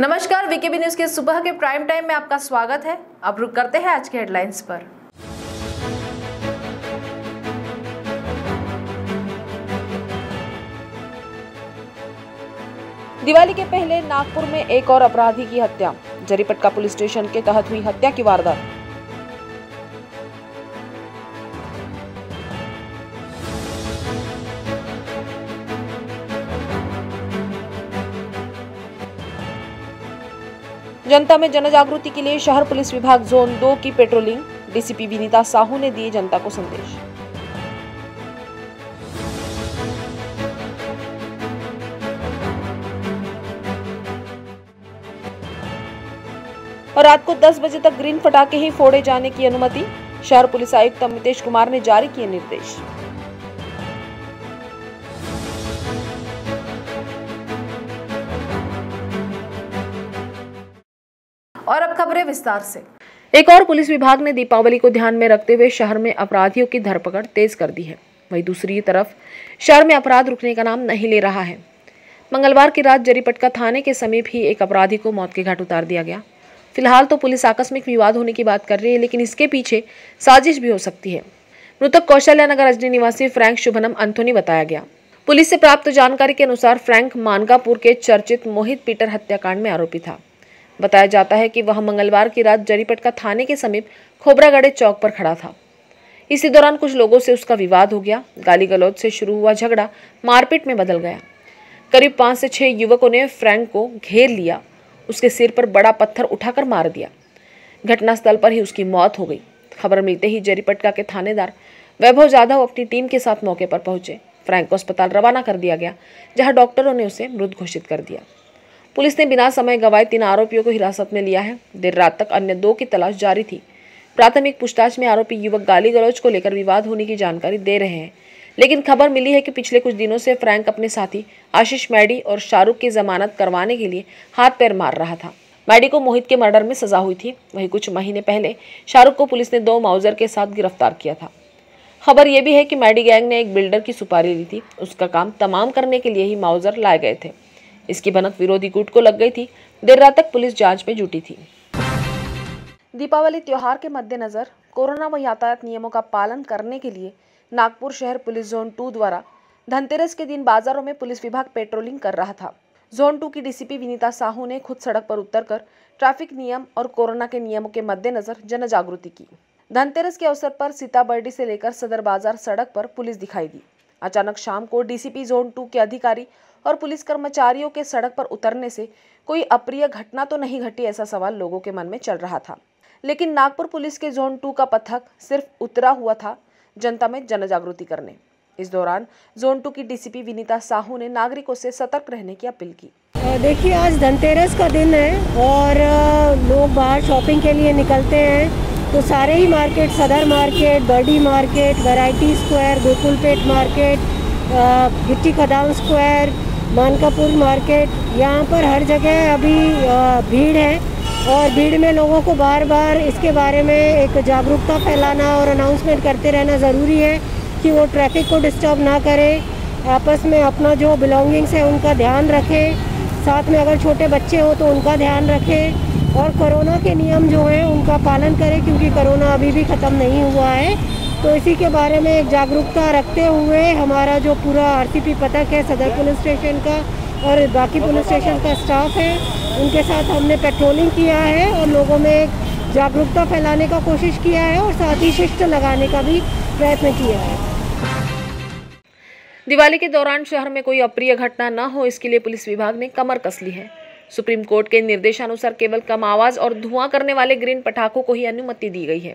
नमस्कार VKB news के सुबह के प्राइम टाइम में आपका स्वागत है अब रुक करते हैं आज के हेडलाइंस पर दिवाली के पहले नागपुर में एक और अपराधी की हत्या जरीपटका पुलिस स्टेशन के तहत हुई हत्या की वारदात जनता में जन जागृति के लिए शहर पुलिस विभाग जोन दो की पेट्रोलिंग डीसीपी विनीता साहू ने दिए जनता को संदेश और रात को 10 बजे तक ग्रीन फटाके ही फोड़े जाने की अनुमति शहर पुलिस आयुक्त अमितेश कुमार ने जारी किए निर्देश और अब खबरें विस्तार से एक और पुलिस विभाग ने दीपावली को ध्यान में रखते हुए शहर में अपराधियों की धरपकड़ तेज कर दी है वहीं दूसरी तरफ शहर में अपराध रुकने का नाम नहीं ले रहा है मंगलवार की रात जरीपटका थाने के समीप ही एक अपराधी को मौत के घाट उतार दिया गया फिलहाल तो पुलिस आकस्मिक विवाद होने की बात कर रही है लेकिन इसके पीछे साजिश भी हो सकती है मृतक कौशल्या नगर अजनी निवासी फ्रैंक शुभनम अंथोनी बताया गया पुलिस से प्राप्त जानकारी के अनुसार फ्रैंक मानकापुर के चर्चित मोहित पीटर हत्याकांड में आरोपी था बताया जाता है कि वह मंगलवार की रात जरीपटका थाने के समीप खोबरागढ़े चौक पर खड़ा था इसी दौरान कुछ लोगों से उसका विवाद हो गया गाली गलौज से शुरू हुआ झगड़ा मारपीट में बदल गया करीब पाँच से छः युवकों ने फ्रैंक को घेर लिया उसके सिर पर बड़ा पत्थर उठाकर मार दिया घटनास्थल पर ही उसकी मौत हो गई खबर मिलते ही जरीपटका के थानेदार वैभव जाधव अपनी टीम के साथ मौके पर पहुंचे फ्रैंक को अस्पताल रवाना कर दिया गया जहां डॉक्टरों ने उसे मृत घोषित कर दिया पुलिस ने बिना समय गवाए तीन आरोपियों को हिरासत में लिया है देर रात तक अन्य दो की तलाश जारी थी प्राथमिक पूछताछ में आरोपी युवक गाली गलौज को लेकर विवाद होने की जानकारी दे रहे हैं लेकिन खबर मिली है कि पिछले कुछ दिनों से फ्रैंक अपने साथी आशीष मैडी और शाहरुख की जमानत करवाने के लिए हाथ पैर मार रहा था मैडी को मोहित के मर्डर में सजा हुई थी वहीं कुछ महीने पहले शाहरुख को पुलिस ने दो माउजर के साथ गिरफ्तार किया था खबर यह भी है कि मैडी गैंग ने एक बिल्डर की सुपारी ली थी उसका काम तमाम करने के लिए ही माउजर लाए गए थे इसकी भनक विरोधी गुट को लग गई थी देर रात तक पुलिस जांच में जुटी थी दीपावली त्योहार के मद्देनज़र कोरोना व यातायात नियमों का पालन करने के लिए नागपुर शहर पुलिस जोन टू द्वारा धनतेरस के दिन बाजारों में पुलिस विभाग पेट्रोलिंग कर रहा था जोन टू की डीसीपी विनीता साहू ने खुद सड़क पर उतरकर ट्रैफिक नियम और कोरोना के नियमों के मद्देनजर जन जागृति की धनतेरस के अवसर पर सीताबर्डी से लेकर सदर बाजार सड़क पर पुलिस दिखाई दी अचानक शाम को डीसीपी जोन टू के अधिकारी और पुलिस कर्मचारियों के सड़क पर उतरने से कोई अप्रिय घटना तो नहीं घटी ऐसा सवाल लोगों के मन में चल रहा था लेकिन नागपुर पुलिस के जोन टू का पथक सिर्फ उतरा हुआ था जनता में जन जागृति करने इस दौरान जोन टू की डीसीपी विनीता साहू ने नागरिकों से सतर्क रहने की अपील की देखिए आज धनतेरस का दिन है और लोग बाहर शॉपिंग के लिए निकलते हैं तो सारे ही market Sadar market Burdi market variety square Gokulpeth market Gitti Khadan square Mankapur market यहाँ पर हर जगह अभी भीड़ है और भीड़ में लोगों को बार बार इसके बारे में एक जागरूकता फैलाना और अनाउंसमेंट करते रहना ज़रूरी है कि वो ट्रैफिक को डिस्टर्ब ना करें आपस में अपना जो बिलोंगिंग्स है उनका ध्यान रखें साथ में अगर छोटे बच्चे हो तो उनका ध्यान रखें और कोरोना के नियम जो हैं उनका पालन करें क्योंकि कोरोना अभी भी ख़त्म नहीं हुआ है तो इसी के बारे में एक जागरूकता रखते हुए हमारा जो पूरा पी पथक है सदर पुलिस स्टेशन का और बाकी पुलिस स्टेशन का स्टाफ है उनके साथ हमने पेट्रोलिंग किया है और लोगों में एक जागरूकता फैलाने का कोशिश किया है और साथ ही शिष्ट लगाने का भी प्रयत्न किया है दिवाली के दौरान शहर में कोई अप्रिय घटना न हो इसके लिए पुलिस विभाग ने कमर कस ली है सुप्रीम कोर्ट के निर्देशानुसार केवल कम आवाज़ और धुआं करने वाले ग्रीन पटाखों को ही अनुमति दी गई है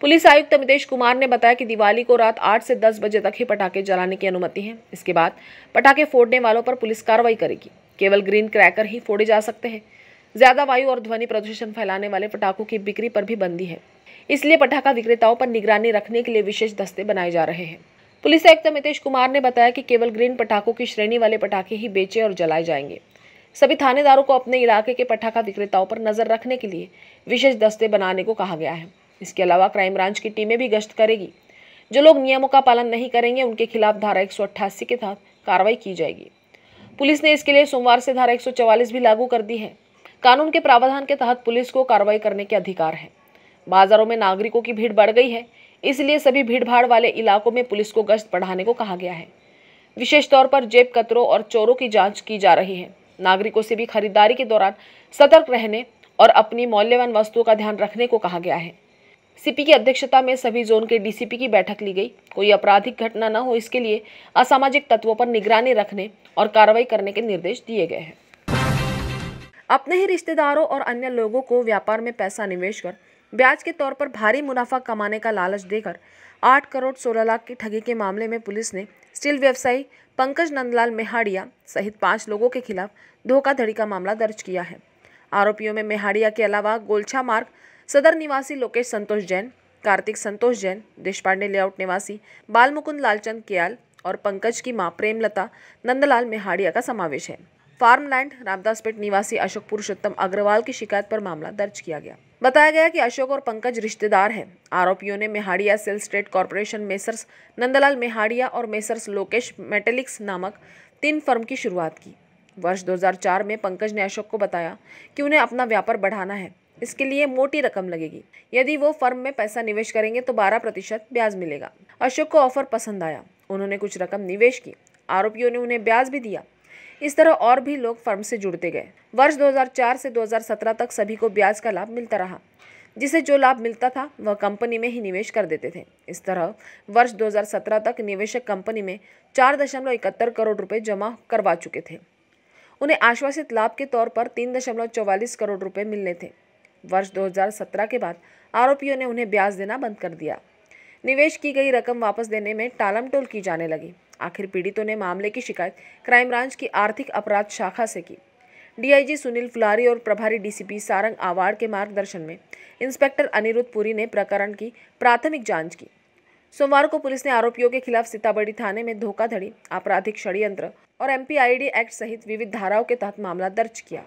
पुलिस आयुक्त अमितेश कुमार ने बताया कि दिवाली को रात 8 से 10 बजे तक ही पटाखे जलाने की अनुमति है इसके बाद पटाखे फोड़ने वालों पर पुलिस कार्रवाई करेगी केवल ग्रीन क्रैकर ही फोड़े जा सकते हैं ज्यादा वायु और ध्वनि प्रदूषण फैलाने वाले पटाखों की बिक्री पर भी बंदी है इसलिए पटाखा विक्रेताओं पर निगरानी रखने के लिए विशेष दस्ते बनाए जा रहे हैं पुलिस आयुक्त अमितेश कुमार ने बताया कि केवल ग्रीन पटाखों की श्रेणी वाले पटाखे ही बेचे और जलाए जाएंगे सभी थानेदारों को अपने इलाके के पटाखा विक्रेताओं पर नज़र रखने के लिए विशेष दस्ते बनाने को कहा गया है इसके अलावा क्राइम ब्रांच की टीमें भी गश्त करेगी जो लोग नियमों का पालन नहीं करेंगे उनके खिलाफ धारा एक के तहत कार्रवाई की जाएगी पुलिस ने इसके लिए सोमवार से धारा एक भी लागू कर दी है कानून के प्रावधान के तहत पुलिस को कार्रवाई करने के अधिकार है बाजारों में नागरिकों की भीड़ बढ़ गई है इसलिए सभी भीड़भाड़ वाले इलाकों में पुलिस को गश्त बढ़ाने को कहा गया है विशेष तौर पर जेब कतरों और चोरों की जाँच की जा रही है नागरिकों से भी खरीदारी के दौरान सतर्क रहने और अपनी मौल्यवान वस्तुओं का ध्यान रखने को कहा गया है सीपी की अध्यक्षता में सभी जोन के डीसीपी की बैठक ली गई कोई आपराधिक घटना न हो इसके लिए असामाजिक तत्वों पर निगरानी रखने और कार्रवाई करने के निर्देश दिए गए हैं अपने ही रिश्तेदारों और अन्य लोगों को व्यापार में पैसा निवेश कर ब्याज के तौर पर भारी मुनाफा कमाने का लालच देकर आठ करोड़ सोलह लाख की ठगी के मामले में पुलिस ने स्टील व्यवसायी पंकज नंदलाल मेहाड़िया सहित पाँच लोगों के खिलाफ धोखाधड़ी का मामला दर्ज किया है आरोपियों में मेहाड़िया के अलावा गोलछा मार्ग सदर निवासी लोकेश संतोष जैन कार्तिक संतोष जैन देशपांडे लेआउट निवासी बालमुकुंद लालचंद केयाल और पंकज की मां प्रेमलता नंदलाल मेहाड़िया का समावेश है फार्मलैंड रामदासपेट निवासी अशोक पुरुषोत्तम अग्रवाल की शिकायत पर मामला दर्ज किया गया बताया गया कि अशोक और पंकज रिश्तेदार हैं आरोपियों ने Mehadia sale state corporation messrs Nandlal Mehadia और मेसर्स लोकेश मेटेलिक्स नामक तीन फर्म की शुरुआत की वर्ष 2004 में पंकज ने अशोक को बताया कि उन्हें अपना व्यापार बढ़ाना है इसके लिए मोटी रकम लगेगी यदि वो फर्म में पैसा निवेश करेंगे तो 12 प्रतिशत ब्याज मिलेगा अशोक को ऑफर पसंद आया उन्होंने कुछ रकम निवेश की आरोपियों ने उन्हें ब्याज भी दिया इस तरह और भी लोग फर्म से जुड़ते गए वर्ष 2004 से 2017 तक सभी को ब्याज का लाभ मिलता रहा जिसे जो लाभ मिलता था वह कंपनी में ही निवेश कर देते थे इस तरह वर्ष 2017 तक निवेशक कंपनी में चार दशमलव इकहत्तर करोड़ रुपए जमा करवा चुके थे उन्हें आश्वासित लाभ के तौर पर तीन दशमलव चौवालीस करोड़ रुपए मिलने थे वर्ष 2017 के बाद आरोपियों ने उन्हें ब्याज देना बंद कर दिया निवेश की गई रकम वापस देने में टालमटोल की जाने लगी आखिर पीड़ितों ने मामले की शिकायत क्राइम ब्रांच की आर्थिक अपराध शाखा से की डीआईजी सुनील फुलारी और प्रभारी डीसीपी सारंग आवाड़ के मार्गदर्शन में इंस्पेक्टर अनिरुद्ध पुरी ने प्रकरण की प्राथमिक जांच की सोमवार को पुलिस ने आरोपियों के खिलाफ सीताबड़ी थाने में धोखाधड़ी आपराधिक षडयंत्र और एम एक्ट सहित विविध धाराओं के तहत मामला दर्ज किया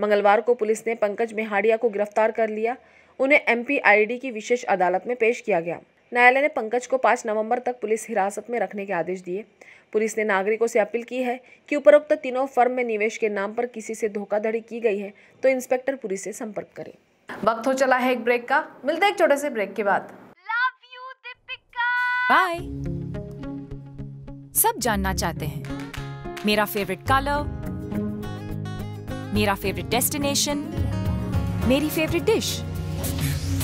मंगलवार को पुलिस ने पंकज मेहाड़िया को गिरफ्तार कर लिया उन्हें एम की विशेष अदालत में पेश किया गया न्यायालय ने पंकज को पाँच नवंबर तक पुलिस हिरासत में रखने के आदेश दिए पुलिस ने नागरिकों से अपील की है कि उपरोक्त तीनों फर्म में निवेश के नाम पर किसी से धोखाधड़ी की गई है तो इंस्पेक्टर पुलिस से संपर्क करें वक्त हो चला है एक ब्रेक का मिलते एक छोटे से ब्रेक के बाद बाय सब जानना चाहते हैं मेरा फेवरेट कलर मेरा फेवरेट डेस्टिनेशन मेरी फेवरेट डिश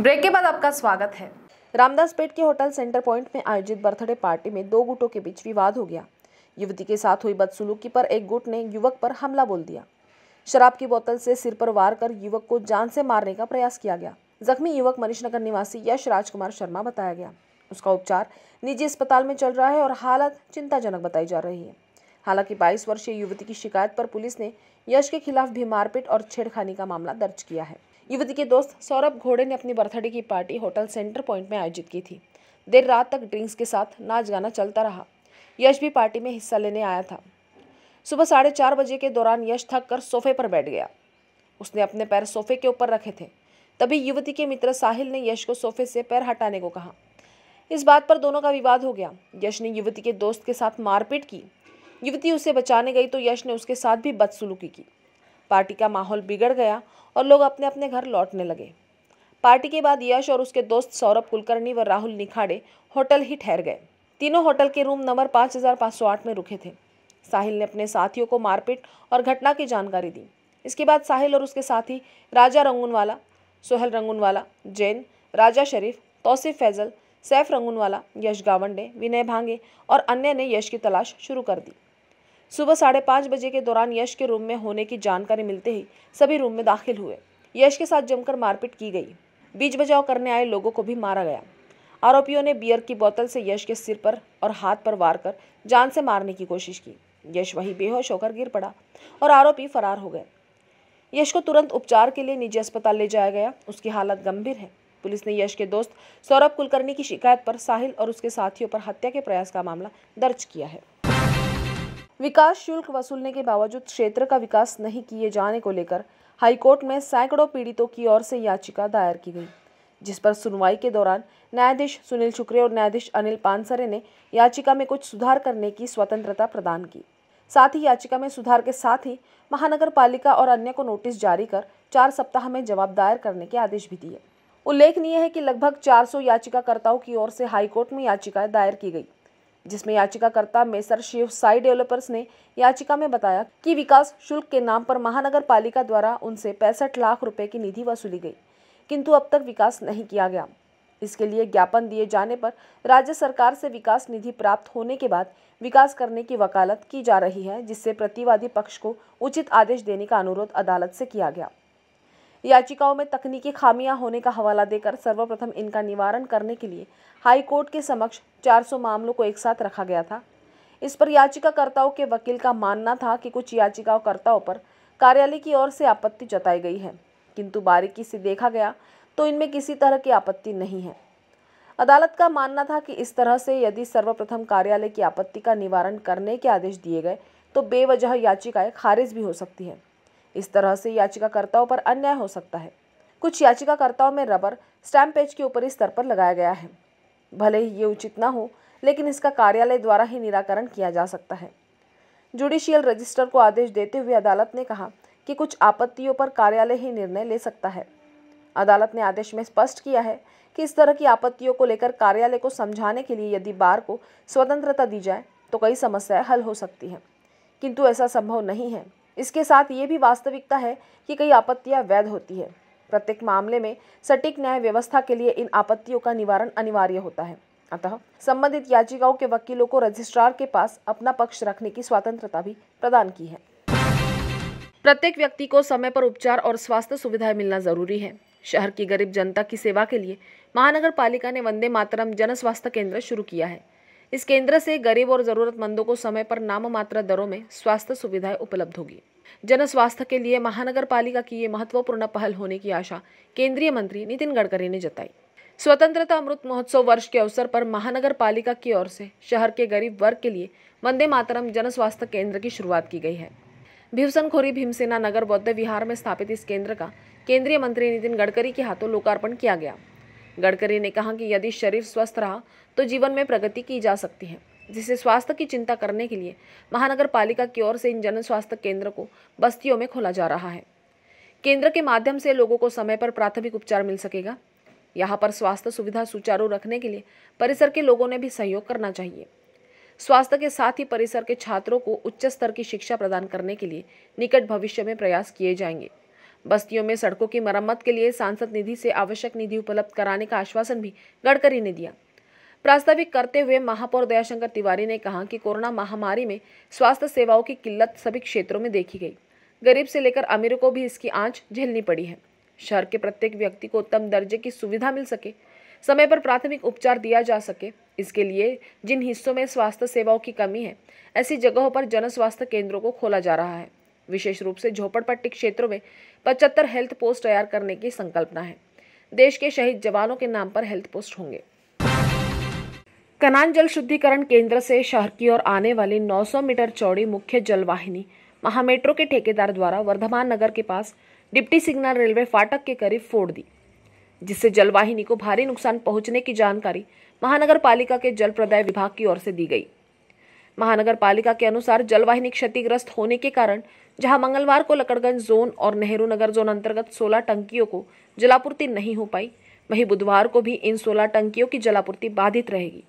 ब्रेक के बाद आपका स्वागत है रामदास पेट के होटल सेंटर पॉइंट में आयोजित बर्थडे पार्टी में दो गुटों के बीच विवाद हो गया युवती के साथ हुई बदसुलूकी पर एक गुट ने युवक पर हमला बोल दिया शराब की बोतल से सिर पर वार कर युवक को जान से मारने का प्रयास किया गया जख्मी युवक मनीष नगर निवासी यश राजकुमार शर्मा बताया गया उसका उपचार निजी अस्पताल में चल रहा है और हालत चिंताजनक बताई जा रही है हालांकि 22 वर्षीय युवती की शिकायत पर पुलिस ने यश के खिलाफ भी मारपीट और छेड़खानी का मामला दर्ज किया है युवती के दोस्त सौरभ घोड़े ने अपनी बर्थडे की पार्टी होटल सेंटर पॉइंट में आयोजित की थी देर रात तक ड्रिंक्स के साथ नाच गाना चलता रहा यश भी पार्टी में हिस्सा लेने आया था सुबह साढ़े चार बजे के दौरान यश थक कर सोफे पर बैठ गया उसने अपने पैर सोफे के ऊपर रखे थे तभी युवती के मित्र साहिल ने यश को सोफे से पैर हटाने को कहा इस बात पर दोनों का विवाद हो गया यश ने युवती के दोस्त के साथ मारपीट की युवती उसे बचाने गई तो यश ने उसके साथ भी बदसुलूकी की पार्टी का माहौल बिगड़ गया और लोग अपने अपने घर लौटने लगे पार्टी के बाद यश और उसके दोस्त सौरभ कुलकर्णी व राहुल निखाड़े होटल ही ठहर गए तीनों होटल के रूम नंबर पाँच में रुके थे साहिल ने अपने साथियों को मारपीट और घटना की जानकारी दी इसके बाद साहिल और उसके साथी राजा रंगूनवाला सोहेल रंगूनवाला जैन राजा शरीफ तौसीफ फैजल सैफ रंगूनवाला यश गावंडे विनय भांगे और अन्य ने यश की तलाश शुरू कर दी सुबह साढ़े पाँच बजे के दौरान यश के रूम में होने की जानकारी मिलते ही सभी रूम में दाखिल हुए यश के साथ जमकर मारपीट की गई बीच बजाव करने आए लोगों को भी मारा गया आरोपियों ने बियर की बोतल से यश के सिर पर और हाथ पर वार कर जान से मारने की कोशिश की यश वही बेहोश होकर गिर पड़ा और आरोपी फरार हो गए यश को तुरंत उपचार के लिए निजी अस्पताल ले जाया गया उसकी हालत गंभीर है पुलिस ने यश के दोस्त सौरभ कुलकर्णी की शिकायत पर साहिल और उसके साथियों पर हत्या के प्रयास का मामला दर्ज किया है विकास शुल्क वसूलने के बावजूद क्षेत्र का विकास नहीं किए जाने को लेकर हाईकोर्ट में सैकड़ों पीड़ितों की ओर से याचिका दायर की गई जिस पर सुनवाई के दौरान न्यायाधीश सुनील शुक्रे और न्यायाधीश अनिल पानसरे ने याचिका में कुछ सुधार करने की स्वतंत्रता प्रदान की साथ ही याचिका में सुधार के साथ ही महानगर पालिका और अन्य को नोटिस जारी कर चार सप्ताह में जवाब दायर करने के आदेश भी दिए उल्लेखनीय है कि लगभग 400 याचिकाकर्ताओं की ओर से हाईकोर्ट में याचिकाएं दायर की गई जिसमें याचिकाकर्ता मेसर शिव साई डेवलपर्स ने याचिका में बताया कि विकास शुल्क के नाम पर महानगर पालिका द्वारा उनसे पैंसठ लाख रुपए की निधि वसूली गई किंतु अब तक विकास नहीं किया गया इसके लिए ज्ञापन दिए जाने पर राज्य सरकार से विकास निधि प्राप्त होने के बाद विकास करने की वकालत की जा रही है जिससे प्रतिवादी पक्ष को उचित आदेश देने का अनुरोध अदालत से किया गया याचिकाओं में तकनीकी खामियां होने का हवाला देकर सर्वप्रथम इनका निवारण करने के लिए हाई कोर्ट के समक्ष 400 मामलों को एक साथ रखा गया था इस पर याचिकाकर्ताओं के वकील का मानना था कि कुछ याचिकाकर्ताओं पर कार्यालय की ओर से आपत्ति जताई गई है किंतु बारीकी से देखा गया तो इनमें किसी तरह की आपत्ति नहीं है अदालत का मानना था कि इस तरह से यदि सर्वप्रथम कार्यालय की आपत्ति का निवारण करने के आदेश दिए गए तो बेवजह याचिकाएं खारिज भी हो सकती है इस तरह से याचिकाकर्ताओं पर अन्याय हो सकता है कुछ याचिकाकर्ताओं में रबर स्टैम्प पेज के ऊपरी स्तर पर लगाया गया है भले ही ये उचित ना हो लेकिन इसका कार्यालय द्वारा ही निराकरण किया जा सकता है जुडिशियल रजिस्टर को आदेश देते हुए अदालत ने कहा कि कुछ आपत्तियों पर कार्यालय ही निर्णय ले सकता है अदालत ने आदेश में स्पष्ट किया है कि इस तरह की आपत्तियों को लेकर कार्यालय को समझाने के लिए यदि बार को स्वतंत्रता दी जाए तो कई समस्याएं हल हो सकती हैं किंतु ऐसा संभव नहीं है इसके साथ ये भी वास्तविकता है कि कई आपत्तियाँ वैध होती है प्रत्येक मामले में सटीक न्याय व्यवस्था के लिए इन आपत्तियों का निवारण अनिवार्य होता है अतः संबंधित याचिकाओं के वकीलों को रजिस्ट्रार के पास अपना पक्ष रखने की स्वतंत्रता भी प्रदान की है प्रत्येक व्यक्ति को समय पर उपचार और स्वास्थ्य सुविधाएं मिलना जरूरी है शहर की गरीब जनता की सेवा के लिए महानगर पालिका ने वंदे मातरम जन स्वास्थ्य केंद्र शुरू किया है इस केंद्र से गरीब और जरूरतमंदों को समय पर नाम मात्र दरों में स्वास्थ्य सुविधाएं उपलब्ध होगी जन स्वास्थ्य के लिए महानगर पालिका की ये महत्वपूर्ण पहल होने की आशा केंद्रीय मंत्री नितिन गडकरी ने जताई स्वतंत्रता अमृत महोत्सव वर्ष के अवसर पर महानगर पालिका की ओर से शहर के गरीब वर्ग के लिए वंदे मातरम जन स्वास्थ्य केंद्र की शुरुआत की गई है भीवसनखोरी भीमसेना नगर बौद्ध विहार में स्थापित इस केंद्र का केंद्रीय मंत्री नितिन गडकरी के हाथों लोकार्पण किया गया गडकरी ने कहा कि यदि शरीर स्वस्थ रहा तो जीवन में प्रगति की जा सकती है जिसे स्वास्थ्य की चिंता करने के लिए महानगर पालिका की ओर से इन जन स्वास्थ्य केंद्र को बस्तियों में खोला जा रहा है केंद्र के माध्यम से लोगों को समय पर प्राथमिक उपचार मिल सकेगा यहाँ पर स्वास्थ्य सुविधा सुचारू रखने के लिए परिसर के लोगों ने भी सहयोग करना चाहिए स्वास्थ्य के साथ ही परिसर के छात्रों को उच्च स्तर की शिक्षा प्रदान करने के लिए निकट भविष्य में प्रयास किए जाएंगे बस्तियों में सड़कों की मरम्मत के लिए सांसद निधि से आवश्यक निधि उपलब्ध कराने का आश्वासन भी गडकरी ने दिया प्रास्ताविक करते हुए महापौर दयाशंकर तिवारी ने कहा कि कोरोना महामारी में स्वास्थ्य सेवाओं की किल्लत सभी क्षेत्रों में देखी गई गरीब से लेकर अमीरों को भी इसकी आंच झेलनी पड़ी है शहर के प्रत्येक व्यक्ति को उत्तम दर्जे की सुविधा मिल सके समय पर प्राथमिक उपचार दिया जा सके इसके लिए जिन हिस्सों में स्वास्थ्य सेवाओं की कमी है ऐसी जगहों पर जन स्वास्थ्य केंद्रों को खोला जा रहा है विशेष रूप से झोपड़पट्टी क्षेत्रों में पचहत्तर हेल्थ पोस्ट तैयार करने की संकल्पना है देश के शहीद जवानों के नाम पर हेल्थ पोस्ट होंगे कनान जल शुद्धिकरण केंद्र से शहर की ओर आने वाली 900 मीटर चौड़ी मुख्य जलवाहिनी महामेट्रो के ठेकेदार द्वारा वर्धमान नगर के पास डिप्टी सिग्नल रेलवे फाटक के करीब फोड़ दी जिससे जलवाहिनी को भारी नुकसान पहुंचने की जानकारी महानगर पालिका के जल प्रदाय विभाग की ओर से दी गई महानगर पालिका के अनुसार जलवाहिनी क्षतिग्रस्त होने के कारण जहां मंगलवार को लकड़गंज जोन और नेहरू नगर जोन अंतर्गत 16 टंकियों को जलापूर्ति नहीं हो पाई वहीं बुधवार को भी इन 16 टंकियों की जलापूर्ति बाधित रहेगी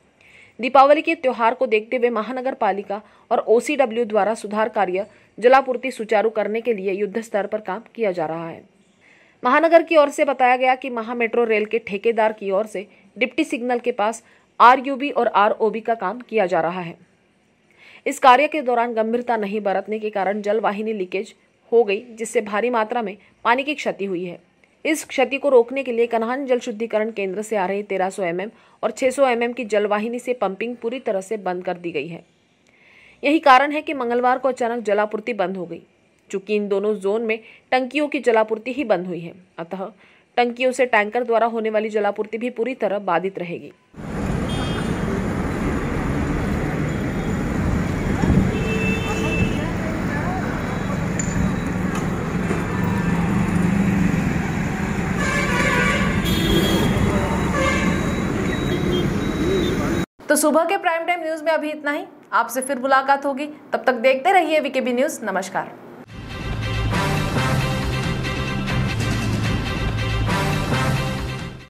दीपावली के त्योहार को देखते हुए महानगर पालिका और ओसीडब्ल्यू द्वारा सुधार कार्य जलापूर्ति सुचारू करने के लिए युद्ध स्तर पर काम किया जा रहा है महानगर की ओर से बताया गया कि महा मेट्रो रेल के ठेकेदार की ओर से डिप्टी सिग्नल के पास आर और आर का काम किया जा रहा है इस कार्य के दौरान गंभीरता नहीं बरतने के कारण जलवाहिनी लीकेज हो गई जिससे भारी मात्रा में पानी की क्षति हुई है इस क्षति को रोकने के लिए कन्हान जल शुद्धिकरण केंद्र से आ रही 1300 सौ mm और 600 सौ mm की जलवाहिनी से पंपिंग पूरी तरह से बंद कर दी गई है यही कारण है कि मंगलवार को अचानक जलापूर्ति बंद हो गई चूंकि इन दोनों जोन में टंकियों की जलापूर्ति ही बंद हुई है अतः टंकियों से टैंकर द्वारा होने वाली जलापूर्ति भी पूरी तरह बाधित रहेगी तो सुबह के प्राइम टाइम न्यूज़ में अभी इतना ही आपसे फिर मुलाकात होगी तब तक देखते रहिए वीकेबी न्यूज़ नमस्कार